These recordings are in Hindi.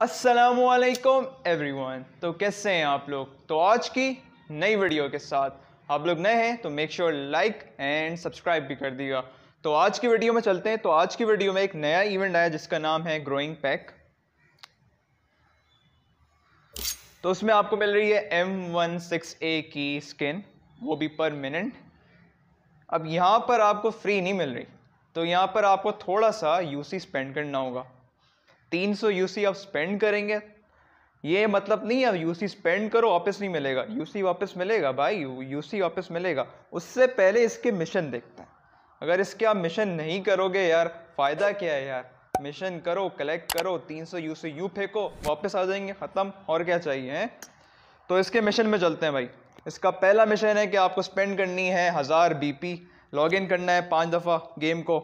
असलकुम वन तो कैसे हैं आप लोग तो आज की नई वीडियो के साथ आप लोग नए हैं तो make sure like and subscribe भी कर दिएगा तो आज की वीडियो में चलते हैं तो आज की वीडियो में एक नया इवेंट आया जिसका नाम है ग्रोइंग पैक तो उसमें आपको मिल रही है एम वन सिक्स ए की स्किन वो भी पर मिनट अब यहाँ पर आपको फ्री नहीं मिल रही तो यहाँ पर आपको थोड़ा सा यूसी स्पेंड करना होगा तीन सौ यूसी आप स्पेंड करेंगे ये मतलब नहीं है यूसी स्पेंड करो वापस नहीं मिलेगा यूसी वापस मिलेगा भाई यूसी वापस मिलेगा उससे पहले इसके मिशन देखते हैं अगर इसके आप मिशन नहीं करोगे यार फ़ायदा क्या है यार मिशन करो कलेक्ट करो 300 सौ यू यू फेंको वापस आ जाएंगे ख़त्म और क्या चाहिए हैं तो इसके मिशन में चलते हैं भाई इसका पहला मिशन है कि आपको स्पेंड करनी है हज़ार लॉग इन करना है पाँच दफ़ा गेम को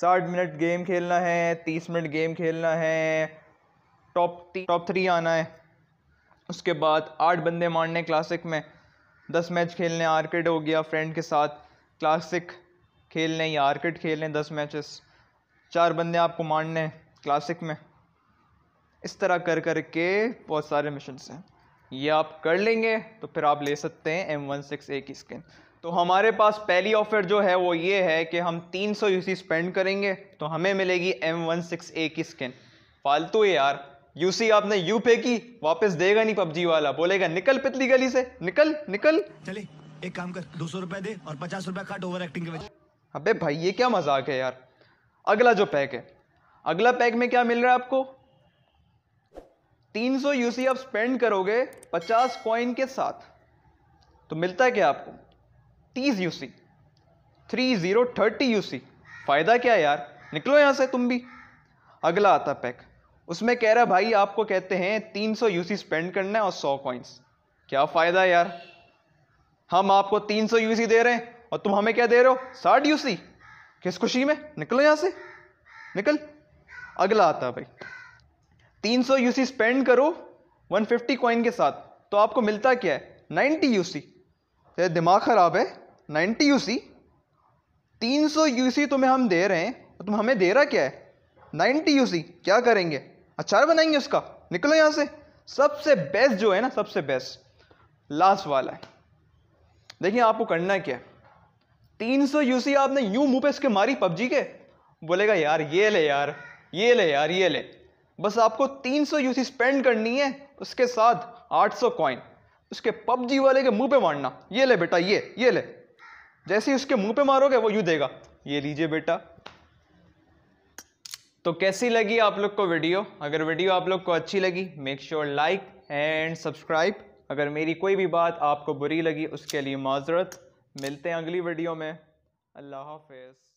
साठ मिनट गेम खेलना है तीस मिनट गेम खेलना है टॉप टॉप थ्री आना है उसके बाद आठ बंदे मारने क्लासिक में दस मैच खेलने आर्किड हो गया फ्रेंड के साथ क्लासिक खेलने या आर्किड खेलने दस मैचेस चार बंदे आपको मारने क्लासिक में इस तरह कर कर के बहुत सारे मिशन हैं ये आप कर लेंगे तो फिर आप ले सकते हैं एम वन सिक्स ए की स्किन तो हमारे पास पहली ऑफर जो है वो ये है कि हम 300 सौ यूसी स्पेंड करेंगे तो हमें मिलेगी एम ए की स्किन फालतू है यार यूसी आपने यू पे की वापस देगा नहीं पबजी वाला बोलेगा निकल पितली गली से निकल निकल चले एक काम कर दो सौ रुपए दे और पचास रुपए काट ओवर एक्टिंग के अबे भाई ये क्या मजाक है यार अगला जो पैक है अगला पैक में क्या मिल रहा है आपको 300 यूसी आप स्पेंड करोगे 50 कॉइन के साथ तो मिलता है क्या आपको तीस U C three zero thirty U C फ़ायदा क्या यार निकलो यहाँ से तुम भी अगला आता पैक उसमें कह रहा भाई आपको कहते हैं तीन सौ यू सी स्पेंड करना है और सौ कॉइन्स क्या फ़ायदा यार हम आपको तीन सौ यू सी दे रहे हैं और तुम हमें क्या दे रहे हो साठ यू सी किस खुशी में निकलो यहाँ से निकल अगला आता है भाई तीन सौ यू सी स्पेंड करो वन फिफ्टी कॉइन के साथ तो आपको मिलता क्या है नाइन्टी यू सी दिमाग ख़राब है 90 यूसी 300 यूसी तुम्हें हम दे रहे हैं तो तुम हमें दे रहा क्या है 90 यूसी क्या करेंगे अचार बनाएंगे उसका निकलो यहां से सबसे बेस्ट जो है ना सबसे बेस्ट लास्ट वाला है देखिए आपको करना क्या है 300 यूसी आपने यूं मुंह पे इसके मारी पबजी के बोलेगा यार ये ले यार ये ले यार ये ले बस आपको 300 यूसी स्पेंड करनी है उसके साथ 800 कॉइन उसके पबजी वाले के मुंह पे मारना ये ले बेटा ये ये ले जैसे ही उसके मुंह पे मारोगे वो यू देगा ये लीजिए बेटा तो कैसी लगी आप लोग को वीडियो अगर वीडियो आप लोग को अच्छी लगी make sure like and subscribe अगर मेरी कोई भी बात आपको बुरी लगी उसके लिए माजरत मिलते हैं अगली वीडियो में अल्लाह हाफिज़